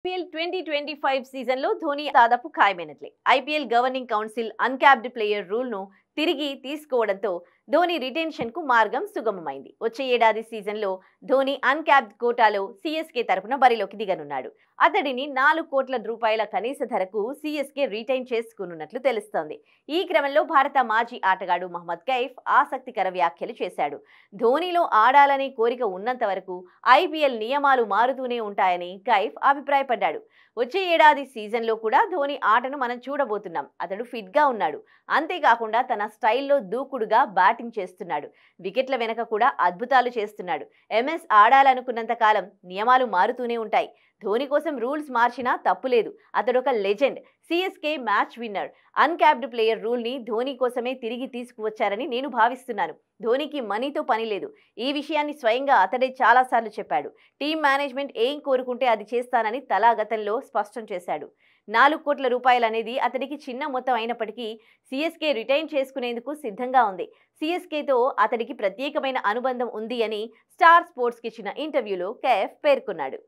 IPL twenty twenty five సీజన్లో ధోని దాదాపు ఖాయమైనట్లే IPL governing council uncapped player రూల్ను తిరిగి తీసుకోవడంతో ధోని రిటెన్షన్కు మార్గం సుగమమైంది వచ్చే ఏడాది సీజన్లో ధోని అన్క్యాప్డ్ కోటాలో సీఎస్కే తరఫున బరిలోకి దిగనున్నాడు అతడిని నాలుగు కోట్ల రూపాయల కనీస ధరకు సీఎస్కే రిటైన్ చేసుకున్నట్లు తెలుస్తోంది ఈ క్రమంలో భారత మాజీ ఆటగాడు మహమ్మద్ కైఫ్ ఆసక్తికర వ్యాఖ్యలు చేశాడు ధోనిలో ఆడాలనే కోరిక ఉన్నంత వరకు ఐపీఎల్ నియమాలు మారుతూనే ఉంటాయని కైఫ్ అభిప్రాయపడ్డాడు వచ్చే ఏడాది సీజన్లో కూడా ధోని ఆటను మనం చూడబోతున్నాం అతడు ఫిట్గా ఉన్నాడు అంతేకాకుండా తన తన స్టైల్లో దూకుడుగా బ్యాటింగ్ చేస్తున్నాడు వికెట్ల వెనక కూడా అద్భుతాలు చేస్తున్నాడు ఎంఎస్ ఆడాలనుకున్నంత కాలం నియమాలు మారుతూనే ఉంటాయి ధోని కోసం రూల్స్ మార్చినా తప్పులేదు అతడొక legend CSK match winner uncapped player రూల్ని ధోని కోసమే తిరిగి తీసుకువచ్చారని నేను భావిస్తున్నాను ధోనికి మనీతో పని లేదు ఈ విషయాన్ని స్వయంగా అతడే చాలాసార్లు చెప్పాడు టీం మేనేజ్మెంట్ ఏం కోరుకుంటే అది చేస్తానని తలాగతంలో స్పష్టం చేశాడు నాలుగు కోట్ల రూపాయలు అనేది అతనికి చిన్న మొత్తం అయినప్పటికీ సిఎస్కే రిటైన్ చేసుకునేందుకు సిద్ధంగా ఉంది సిఎస్కేతో అతడికి ప్రత్యేకమైన అనుబంధం ఉంది అని స్టార్ స్పోర్ట్స్కి ఇచ్చిన ఇంటర్వ్యూలో కేఎఫ్ పేర్కొన్నాడు